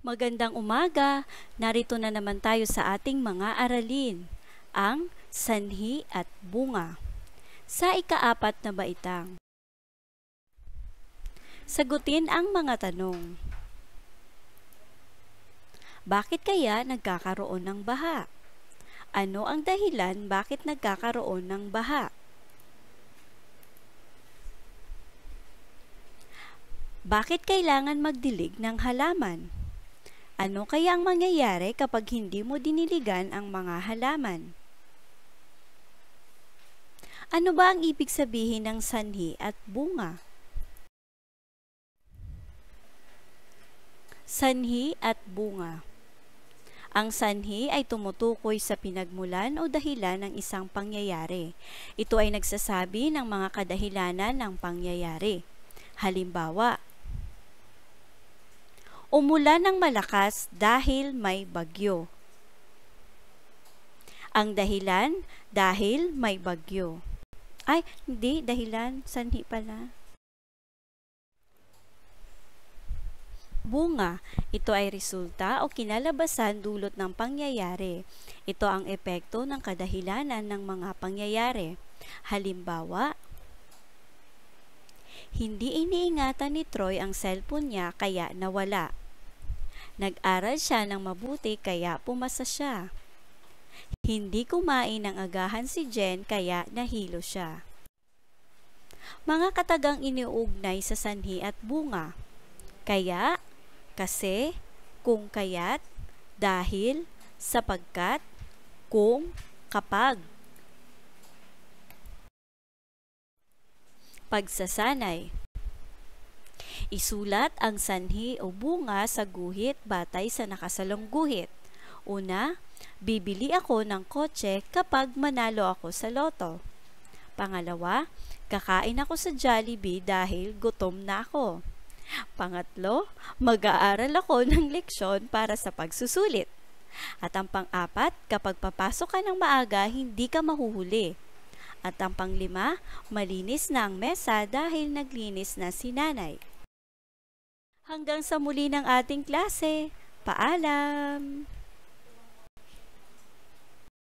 Magandang umaga! Narito na naman tayo sa ating mga aralin, ang sanhi at bunga. Sa ikaapat na baitang. Sagutin ang mga tanong. Bakit kaya nagkakaroon ng baha? Ano ang dahilan bakit nagkakaroon ng baha? Bakit kailangan magdilig ng halaman? Ano kaya ang mangyayari kapag hindi mo diniligan ang mga halaman? Ano ba ang ibig sabihin ng sanhi at bunga? Sanhi at bunga ang sanhi ay tumutukoy sa pinagmulan o dahilan ng isang pangyayari. Ito ay nagsasabi ng mga kadahilanan ng pangyayari. Halimbawa, umulan ng malakas dahil may bagyo. Ang dahilan, dahil may bagyo. Ay, hindi, dahilan, sanhi pala. Bunga, ito ay resulta o kinalabasan dulot ng pangyayari. Ito ang epekto ng kadahilanan ng mga pangyayari. Halimbawa, hindi iniingatan ni Troy ang cellphone niya kaya nawala. Nag-aral siya ng mabuti kaya pumasa siya. Hindi kumain ng agahan si Jen kaya nahilo siya. Mga katagang iniugnay sa sanhi at bunga. Kaya, kasi, kung kaya't, dahil, sapagkat, kung, kapag. Pagsasanay Isulat ang sanhi o bunga sa guhit batay sa nakasalang guhit. Una, bibili ako ng kotse kapag manalo ako sa loto. Pangalawa, kakain ako sa Jollibee dahil gutom na ako. Pangatlo, mag-aaral ako ng leksyon para sa pagsusulit. At ang pang-apat, kapag papasok ka ng maaga, hindi ka mahuhuli. At ang panglima, malinis na ang mesa dahil naglinis na si nanay. Hanggang sa muli ng ating klase. Paalam!